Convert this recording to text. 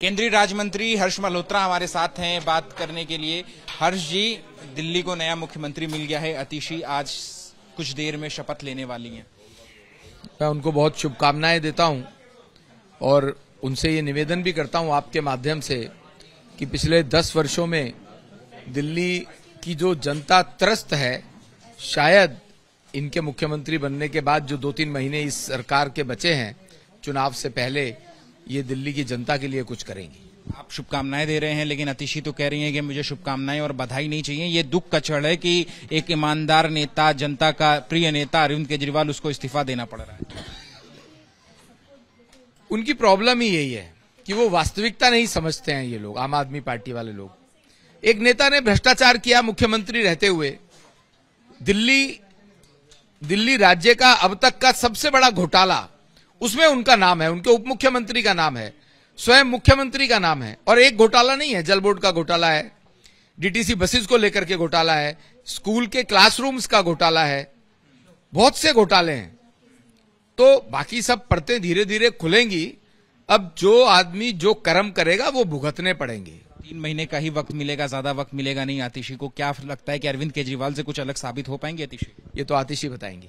केंद्रीय राज्य मंत्री हर्ष मल्होत्रा हमारे साथ हैं बात करने के लिए हर्ष जी दिल्ली को नया मुख्यमंत्री मिल गया है अतिशी आज कुछ देर में शपथ लेने वाली हैं मैं उनको बहुत शुभकामनाएं देता हूं और उनसे ये निवेदन भी करता हूं आपके माध्यम से कि पिछले दस वर्षों में दिल्ली की जो जनता त्रस्त है शायद इनके मुख्यमंत्री बनने के बाद जो दो तीन महीने इस सरकार के बचे हैं चुनाव से पहले ये दिल्ली की जनता के लिए कुछ करेंगी आप शुभकामनाएं दे रहे हैं लेकिन अतिशी तो कह रही हैं कि मुझे शुभकामनाएं और बधाई नहीं चाहिए ये दुख का चढ़ है कि एक ईमानदार नेता जनता का प्रिय नेता अरविंद केजरीवाल उसको इस्तीफा देना पड़ रहा है उनकी प्रॉब्लम ही यही है कि वो वास्तविकता नहीं समझते हैं ये लोग आम आदमी पार्टी वाले लोग एक नेता ने भ्रष्टाचार किया मुख्यमंत्री रहते हुए दिल्ली दिल्ली राज्य का अब तक का सबसे बड़ा घोटाला उसमें उनका नाम है उनके उप मुख्यमंत्री का नाम है स्वयं मुख्यमंत्री का नाम है और एक घोटाला नहीं है जल बोर्ड का घोटाला है डीटीसी बसेस को लेकर के घोटाला है स्कूल के क्लासरूम्स का घोटाला है बहुत से घोटाले हैं तो बाकी सब पढ़ते धीरे धीरे खुलेंगी अब जो आदमी जो कर्म करेगा वो भुगतने पड़ेंगे तीन महीने का ही वक्त मिलेगा ज्यादा वक्त मिलेगा नहीं आतिशी को क्या लगता है कि अरविंद केजरीवाल से कुछ अलग साबित हो पाएंगे आतिशी ये तो आतिशी बताएंगी